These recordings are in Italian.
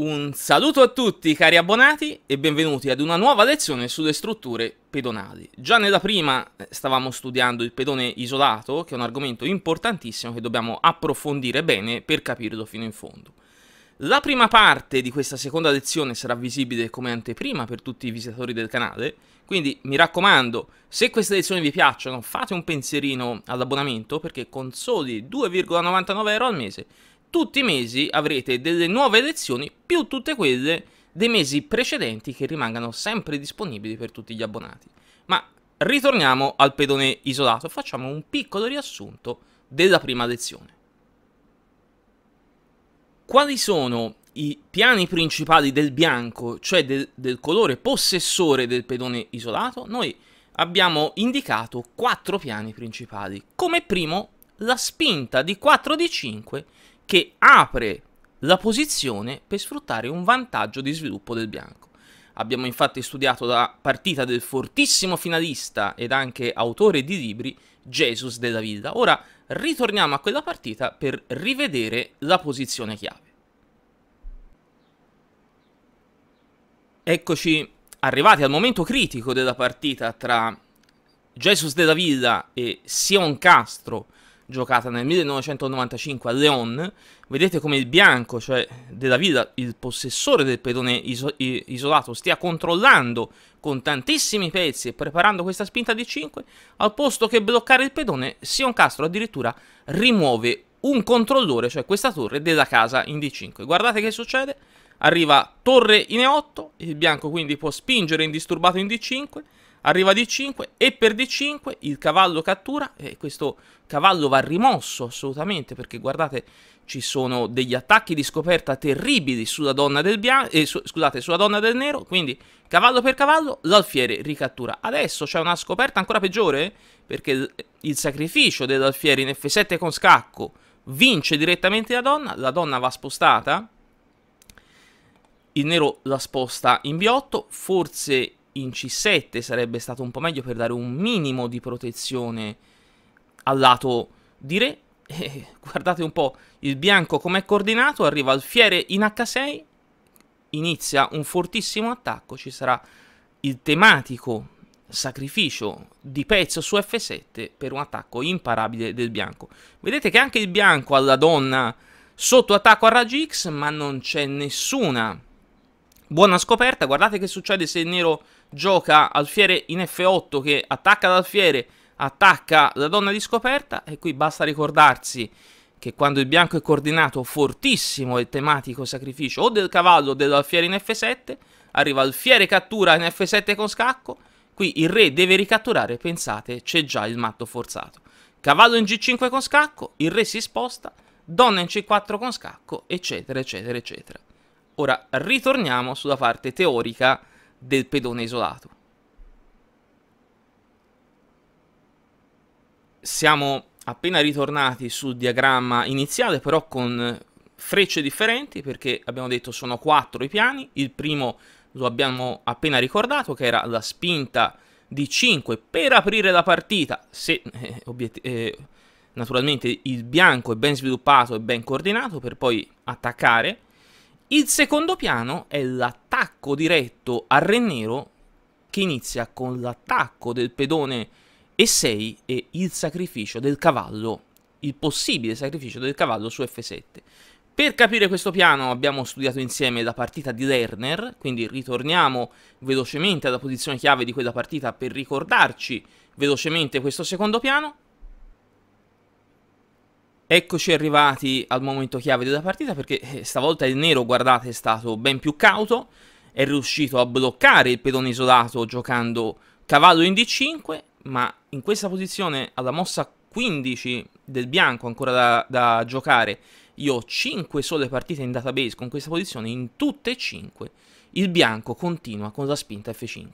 Un saluto a tutti cari abbonati e benvenuti ad una nuova lezione sulle strutture pedonali. Già nella prima eh, stavamo studiando il pedone isolato, che è un argomento importantissimo che dobbiamo approfondire bene per capirlo fino in fondo. La prima parte di questa seconda lezione sarà visibile come anteprima per tutti i visitatori del canale, quindi mi raccomando, se queste lezioni vi piacciono fate un pensierino all'abbonamento perché con soli 2,99 euro al mese tutti i mesi avrete delle nuove lezioni più tutte quelle dei mesi precedenti che rimangano sempre disponibili per tutti gli abbonati. Ma ritorniamo al pedone isolato e facciamo un piccolo riassunto della prima lezione. Quali sono i piani principali del bianco, cioè del, del colore possessore del pedone isolato? Noi abbiamo indicato quattro piani principali. Come primo, la spinta di 4 di 5 che apre la posizione per sfruttare un vantaggio di sviluppo del bianco. Abbiamo infatti studiato la partita del fortissimo finalista ed anche autore di libri Jesus della Villa. Ora ritorniamo a quella partita per rivedere la posizione chiave. Eccoci arrivati al momento critico della partita tra Jesus della Villa e Sion Castro giocata nel 1995 a Leon, vedete come il bianco, cioè della Villa, il possessore del pedone iso isolato, stia controllando con tantissimi pezzi e preparando questa spinta di 5, al posto che bloccare il pedone, Sion Castro addirittura rimuove un controllore, cioè questa torre, della casa in D5. Guardate che succede, arriva torre in E8, il bianco quindi può spingere indisturbato in D5, arriva D5 e per D5 il cavallo cattura e questo cavallo va rimosso assolutamente perché guardate ci sono degli attacchi di scoperta terribili sulla donna del, eh, su scusate, sulla donna del nero, quindi cavallo per cavallo l'alfiere ricattura. Adesso c'è una scoperta ancora peggiore perché il sacrificio dell'alfiere in F7 con scacco vince direttamente la donna, la donna va spostata il nero la sposta in B8, forse in C7 sarebbe stato un po' meglio per dare un minimo di protezione al lato di Re. E eh, guardate un po' il bianco com'è coordinato, arriva alfiere in H6, inizia un fortissimo attacco, ci sarà il tematico sacrificio di pezzo su F7 per un attacco imparabile del bianco. Vedete che anche il bianco ha la donna sotto attacco a raggi X, ma non c'è nessuna Buona scoperta, guardate che succede se il nero gioca alfiere in F8 che attacca l'alfiere, attacca la donna di scoperta e qui basta ricordarsi che quando il bianco è coordinato fortissimo il tematico sacrificio o del cavallo o dell'alfiere in F7, arriva alfiere cattura in F7 con scacco, qui il re deve ricatturare, pensate c'è già il matto forzato. Cavallo in G5 con scacco, il re si sposta, donna in C4 con scacco, eccetera, eccetera, eccetera. Ora ritorniamo sulla parte teorica del pedone isolato. Siamo appena ritornati sul diagramma iniziale, però con frecce differenti, perché abbiamo detto sono quattro i piani. Il primo lo abbiamo appena ricordato, che era la spinta di 5 per aprire la partita, se eh, eh, naturalmente il bianco è ben sviluppato e ben coordinato per poi attaccare. Il secondo piano è l'attacco diretto a re nero che inizia con l'attacco del pedone E6 e il sacrificio del cavallo, il possibile sacrificio del cavallo su F7. Per capire questo piano abbiamo studiato insieme la partita di Lerner, quindi ritorniamo velocemente alla posizione chiave di quella partita per ricordarci velocemente questo secondo piano. Eccoci arrivati al momento chiave della partita perché eh, stavolta il nero, guardate, è stato ben più cauto, è riuscito a bloccare il pedone isolato giocando cavallo in d5, ma in questa posizione alla mossa 15 del bianco ancora da, da giocare, io ho 5 sole partite in database con questa posizione, in tutte e 5 il bianco continua con la spinta f5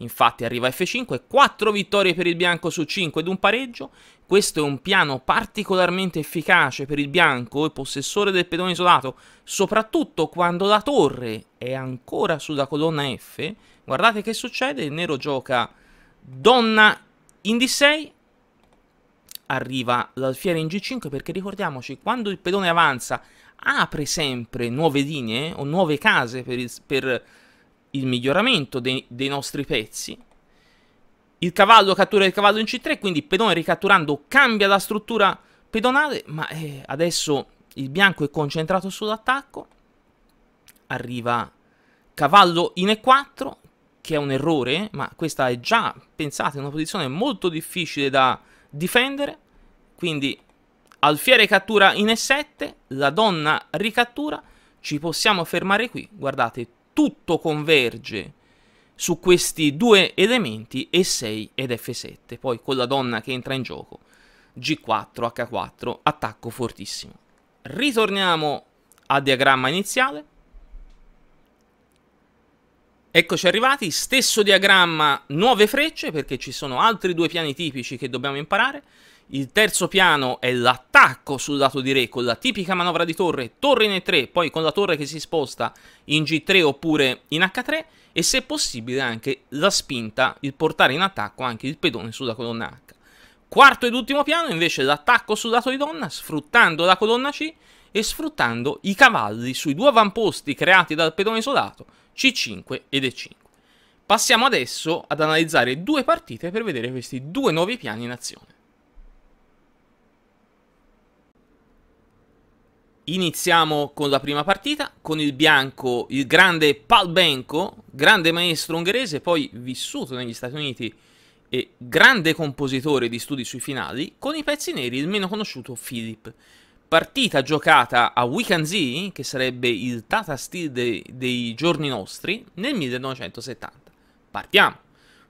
infatti arriva F5, 4 vittorie per il bianco su 5 ed un pareggio, questo è un piano particolarmente efficace per il bianco e possessore del pedone isolato, soprattutto quando la torre è ancora sulla colonna F, guardate che succede, il nero gioca donna in D6, arriva l'alfiere in G5 perché ricordiamoci quando il pedone avanza apre sempre nuove linee o nuove case per, il, per il miglioramento dei, dei nostri pezzi. Il cavallo cattura il cavallo in C3, quindi pedone ricatturando cambia la struttura pedonale, ma eh, adesso il bianco è concentrato sull'attacco. Arriva cavallo in E4, che è un errore, ma questa è già, pensate, una posizione molto difficile da difendere. Quindi alfiere cattura in E7, la donna ricattura. Ci possiamo fermare qui, guardate, tutto converge su questi due elementi E6 ed F7. Poi con la donna che entra in gioco, G4, H4, attacco fortissimo. Ritorniamo al diagramma iniziale. Eccoci arrivati, stesso diagramma, nuove frecce, perché ci sono altri due piani tipici che dobbiamo imparare. Il terzo piano è l'attacco sul lato di re con la tipica manovra di torre, torre in E3, poi con la torre che si sposta in G3 oppure in H3 e se possibile anche la spinta, il portare in attacco anche il pedone sulla colonna H. Quarto ed ultimo piano invece l'attacco sul lato di donna sfruttando la colonna C e sfruttando i cavalli sui due avamposti creati dal pedone isolato C5 ed E5. Passiamo adesso ad analizzare due partite per vedere questi due nuovi piani in azione. Iniziamo con la prima partita, con il bianco, il grande Palbenko, grande maestro ungherese, poi vissuto negli Stati Uniti e grande compositore di studi sui finali, con i pezzi neri il meno conosciuto Philip. Partita giocata a Wikanzi, che sarebbe il Tata Steel dei, dei giorni nostri, nel 1970. Partiamo!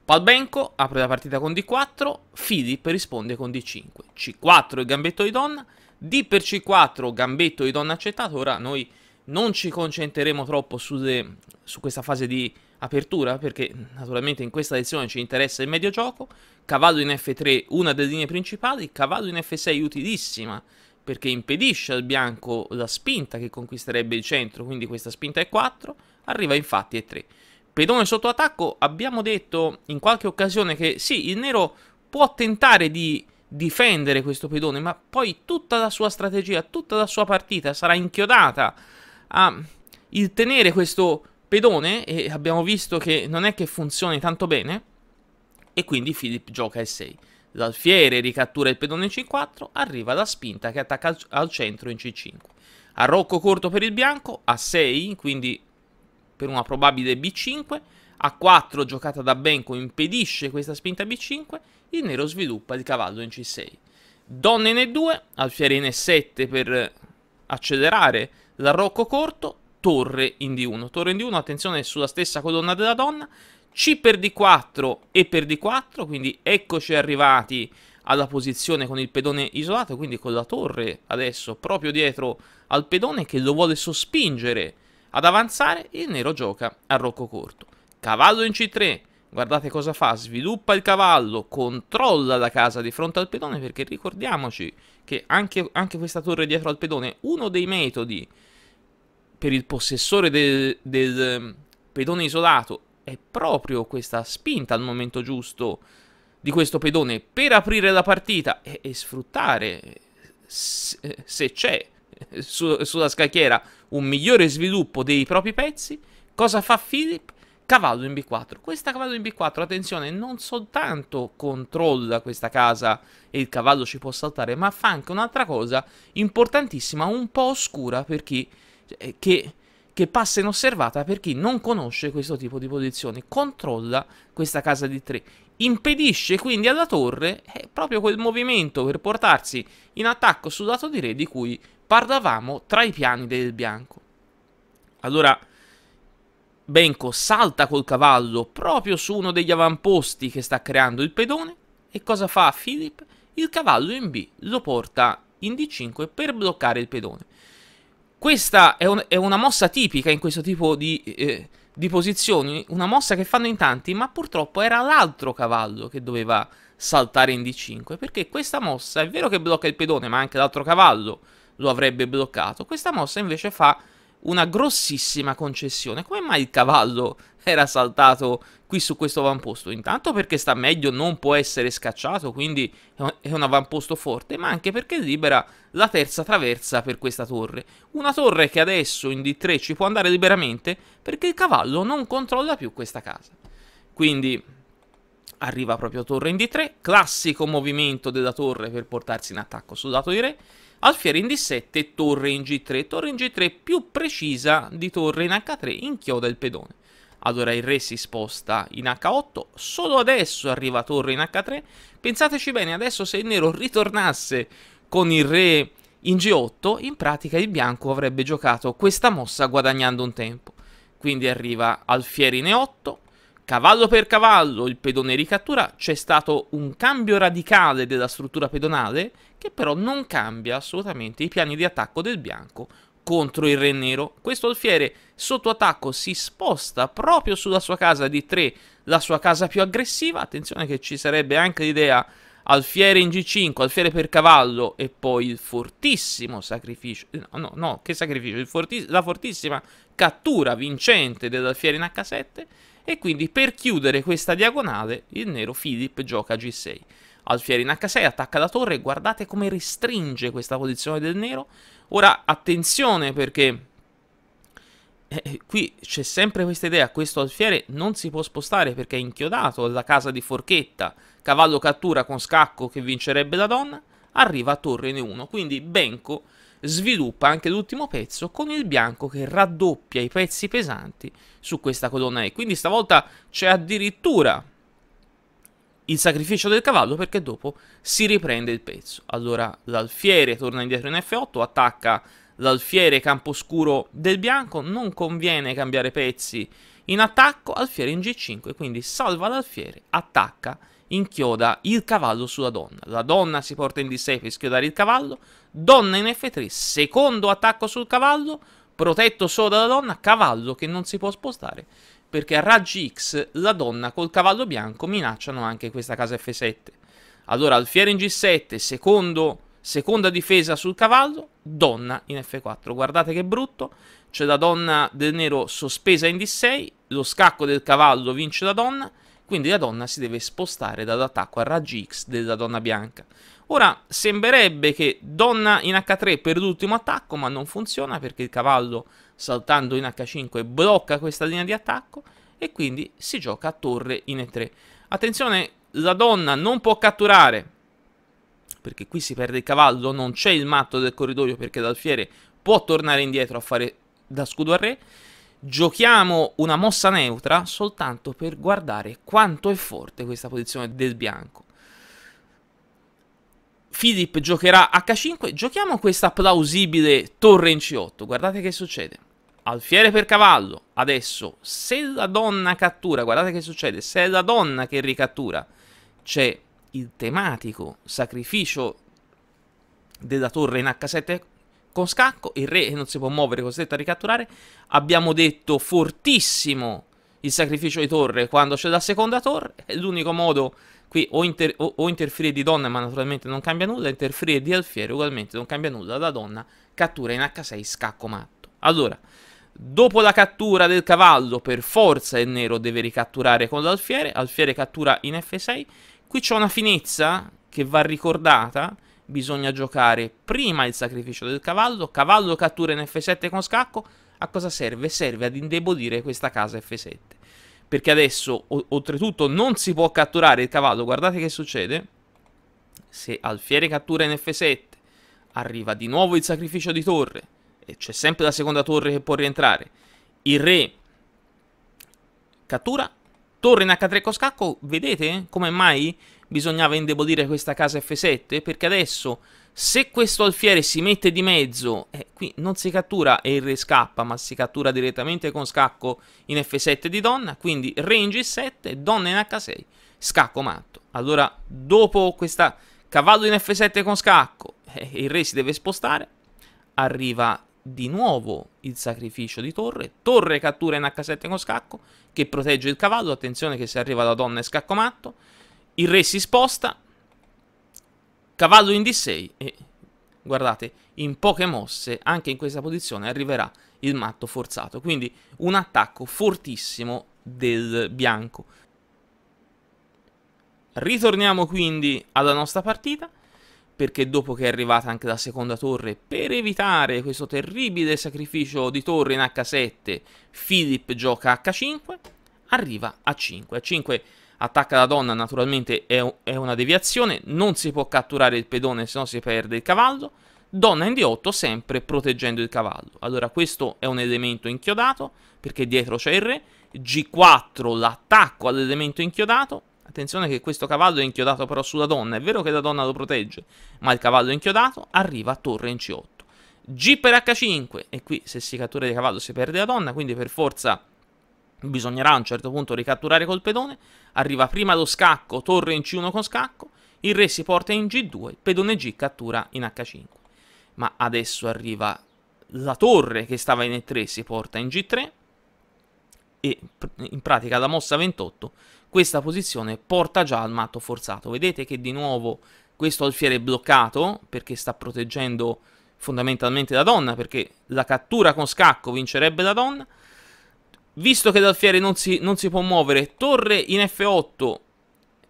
Palbenko apre la partita con D4, Philip risponde con D5. C4 il gambetto di donna, D per C4, gambetto di donna accettato. Ora noi non ci concentreremo troppo su, de, su, questa fase di apertura, perché naturalmente in questa lezione ci interessa il medio gioco. Cavallo in F3, una delle linee principali. Cavallo in F6 utilissima, perché impedisce al bianco la spinta che conquisterebbe il centro, quindi questa spinta è 4, arriva infatti è 3. Pedone sotto attacco, abbiamo detto in qualche occasione che sì, il nero può tentare di difendere questo pedone, ma poi tutta la sua strategia, tutta la sua partita sarà inchiodata a il tenere questo pedone e abbiamo visto che non è che funzioni tanto bene e quindi Philip gioca E6. L'alfiere ricattura il pedone C4, arriva la spinta che attacca al, al centro in C5. Arrocco corto per il bianco, A6, quindi per una probabile B5, a4 giocata da Benko impedisce questa spinta B5, il nero sviluppa il cavallo in C6. Donna in E2, alfiere in E7 per accelerare l'arrocco corto, torre in D1. Torre in D1, attenzione, sulla stessa colonna della donna, C per D4 e per D4, quindi eccoci arrivati alla posizione con il pedone isolato, quindi con la torre adesso proprio dietro al pedone che lo vuole sospingere ad avanzare, il nero gioca a rocco corto. Cavallo in C3. Guardate cosa fa, sviluppa il cavallo, controlla la casa di fronte al pedone perché ricordiamoci che anche, anche questa torre dietro al pedone, uno dei metodi per il possessore del, del ehm, pedone isolato è proprio questa spinta al momento giusto di questo pedone per aprire la partita e, e sfruttare se, eh, se c'è su, sulla scacchiera un migliore sviluppo dei propri pezzi. Cosa fa Philip? cavallo in B4. Questa cavallo in B4, attenzione, non soltanto controlla questa casa e il cavallo ci può saltare, ma fa anche un'altra cosa importantissima, un po' oscura per chi... Cioè, che che passa inosservata per chi non conosce questo tipo di posizione. Controlla questa casa di 3. Impedisce quindi alla torre eh, proprio quel movimento per portarsi in attacco sul lato di re di cui parlavamo tra i piani del bianco. Allora, Benko salta col cavallo proprio su uno degli avamposti che sta creando il pedone e cosa fa Philip? Il cavallo in B lo porta in D5 per bloccare il pedone. Questa è, un, è una mossa tipica in questo tipo di, eh, di posizioni, una mossa che fanno in tanti, ma purtroppo era l'altro cavallo che doveva saltare in D5, perché questa mossa è vero che blocca il pedone, ma anche l'altro cavallo lo avrebbe bloccato. Questa mossa invece fa una grossissima concessione. Come mai il cavallo era saltato qui su questo avamposto? Intanto perché sta meglio, non può essere scacciato, quindi è un avamposto forte, ma anche perché libera la terza traversa per questa torre. Una torre che adesso in D3 ci può andare liberamente perché il cavallo non controlla più questa casa. Quindi arriva proprio torre in D3, classico movimento della torre per portarsi in attacco sul lato di re, alfiere in D7, torre in G3, torre in G3 più precisa di torre in H3, inchioda il pedone. Allora il re si sposta in H8, solo adesso arriva torre in H3, pensateci bene, adesso se il nero ritornasse con il re in G8, in pratica il bianco avrebbe giocato questa mossa guadagnando un tempo. Quindi arriva alfiere in E8, cavallo per cavallo il pedone ricattura, c'è stato un cambio radicale della struttura pedonale che però non cambia assolutamente i piani di attacco del bianco contro il re nero. Questo alfiere sotto attacco si sposta proprio sulla sua casa di 3, la sua casa più aggressiva. Attenzione che ci sarebbe anche l'idea alfiere in G5, alfiere per cavallo e poi il fortissimo sacrificio. No, no, no che sacrificio, fortiss la fortissima cattura vincente dell'alfiere in H7 e quindi per chiudere questa diagonale il nero Philip gioca G6. Alfieri in H6 attacca la torre guardate come restringe questa posizione del nero. Ora attenzione perché eh, eh, qui c'è sempre questa idea, questo alfiere non si può spostare perché è inchiodato alla casa di forchetta, cavallo cattura con scacco che vincerebbe la donna, arriva a torre N1, quindi Benco sviluppa anche l'ultimo pezzo con il bianco che raddoppia i pezzi pesanti su questa colonna E. Quindi stavolta c'è addirittura il sacrificio del cavallo perché dopo si riprende il pezzo. Allora l'alfiere torna indietro in F8, attacca l'alfiere campo scuro del bianco, non conviene cambiare pezzi in attacco, alfiere in G5, quindi salva l'alfiere, attacca inchioda il cavallo sulla donna. La donna si porta in D6 per schiodare il cavallo. Donna in F3, secondo attacco sul cavallo, protetto solo dalla donna, cavallo che non si può spostare perché a raggi X la donna col cavallo bianco minacciano anche questa casa F7. Allora alfiere in G7, secondo, seconda difesa sul cavallo, donna in F4. Guardate che brutto, c'è la donna del nero sospesa in D6, lo scacco del cavallo vince la donna, quindi la donna si deve spostare dall'attacco a raggi X della donna bianca. Ora, sembrerebbe che donna in H3 per l'ultimo attacco, ma non funziona perché il cavallo saltando in H5 blocca questa linea di attacco e quindi si gioca a torre in E3. Attenzione, la donna non può catturare perché qui si perde il cavallo, non c'è il matto del corridoio perché l'alfiere può tornare indietro a fare da scudo a re giochiamo una mossa neutra soltanto per guardare quanto è forte questa posizione del bianco. Philip giocherà H5, giochiamo questa plausibile torre in C8, guardate che succede. Alfiere per cavallo, adesso se la donna cattura, guardate che succede, se è la donna che ricattura, c'è il tematico sacrificio della torre in H7 con scacco, il re non si può muovere, costretto a ricatturare. Abbiamo detto fortissimo il sacrificio di torre quando c'è la seconda torre, è l'unico modo qui o, inter o, o, interferire di donna ma naturalmente non cambia nulla, interferire di alfiere ugualmente non cambia nulla, la donna cattura in H6 scacco matto. Allora, dopo la cattura del cavallo per forza il nero deve ricatturare con l'alfiere, alfiere cattura in F6, qui c'è una finezza che va ricordata bisogna giocare prima il sacrificio del cavallo, cavallo cattura in F7 con scacco, a cosa serve? Serve ad indebolire questa casa F7. Perché adesso, oltretutto, non si può catturare il cavallo. Guardate che succede. Se alfiere cattura in F7, arriva di nuovo il sacrificio di torre, e c'è sempre la seconda torre che può rientrare. Il re cattura, Torre in H3 con scacco, vedete come mai bisognava indebolire questa casa F7? Perché adesso se questo alfiere si mette di mezzo, eh, qui non si cattura e il re scappa, ma si cattura direttamente con scacco in F7 di donna, quindi re in G7, donna in H6, scacco matto. Allora dopo questa cavallo in F7 con scacco, eh, il re si deve spostare, arriva di nuovo il sacrificio di torre. Torre cattura in H7 con scacco, che protegge il cavallo. Attenzione che se arriva la donna è scacco matto. Il re si sposta. Cavallo in D6 e guardate, in poche mosse, anche in questa posizione, arriverà il matto forzato. Quindi un attacco fortissimo del bianco. Ritorniamo quindi alla nostra partita perché dopo che è arrivata anche la seconda torre, per evitare questo terribile sacrificio di torre in H7, Philip gioca H5, arriva a 5. A 5 attacca la donna, naturalmente è, è una deviazione, non si può catturare il pedone se no si perde il cavallo, donna in D8 sempre proteggendo il cavallo. Allora questo è un elemento inchiodato perché dietro c'è il re, G4 l'attacco all'elemento inchiodato, Attenzione che questo cavallo è inchiodato però sulla donna. È vero che la donna lo protegge, ma il cavallo è inchiodato arriva a torre in C8. G per H5. E qui se si cattura il cavallo si perde la donna, quindi per forza bisognerà a un certo punto ricatturare col pedone. Arriva prima lo scacco, torre in C1 con scacco. Il re si porta in G2, pedone G cattura in H5. Ma adesso arriva la torre che stava in E3, si porta in G3. E in pratica la mossa 28 questa posizione porta già al matto forzato. Vedete che di nuovo questo alfiere è bloccato perché sta proteggendo fondamentalmente la donna, perché la cattura con scacco vincerebbe la donna. Visto che l'alfiere non non si può muovere, torre in F8,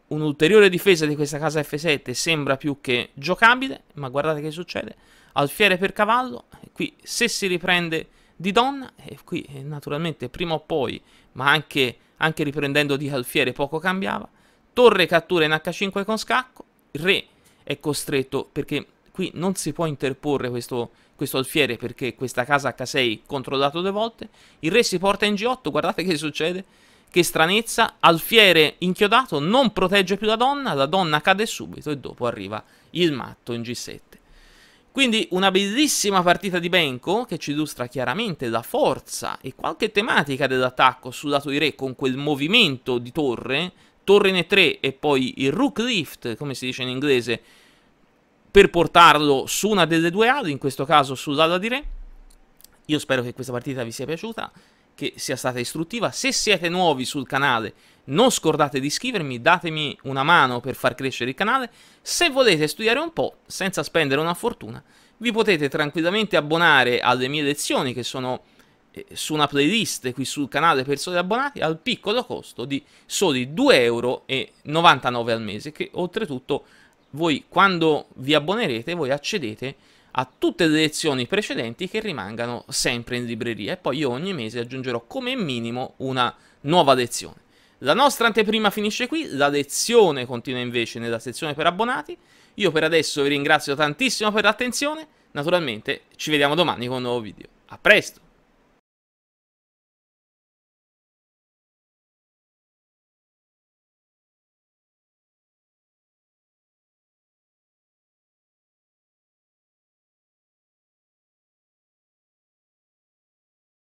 un'ulteriore difesa di questa casa F7 sembra più che giocabile, ma guardate che succede. Alfiere per cavallo, qui se si riprende di donna e qui eh, naturalmente prima o poi, ma anche, anche riprendendo di alfiere poco cambiava, torre cattura in h5 con scacco, re è costretto perché qui non si può interporre questo, questo alfiere perché questa casa h6 controllato due volte, il re si porta in g8, guardate che succede, che stranezza, alfiere inchiodato, non protegge più la donna, la donna cade subito e dopo arriva il matto in g7. Quindi una bellissima partita di Benko che ci illustra chiaramente la forza e qualche tematica dell'attacco sul lato di re con quel movimento di torre, torre in E3 e poi il rook lift, come si dice in inglese, per portarlo su una delle due ali, in questo caso sull'ala di re. Io spero che questa partita vi sia piaciuta che sia stata istruttiva. Se siete nuovi sul canale non scordate di iscrivermi, datemi una mano per far crescere il canale. Se volete studiare un po' senza spendere una fortuna, vi potete tranquillamente abbonare alle mie lezioni che sono eh, su una playlist qui sul canale per soli abbonati al piccolo costo di soli 2,99 euro al mese che oltretutto voi quando vi abbonerete voi accedete a tutte le lezioni precedenti che rimangano sempre in libreria e poi io ogni mese aggiungerò come minimo una nuova lezione. La nostra anteprima finisce qui, la lezione continua invece nella sezione per abbonati. Io per adesso vi ringrazio tantissimo per l'attenzione, naturalmente ci vediamo domani con un nuovo video. A presto!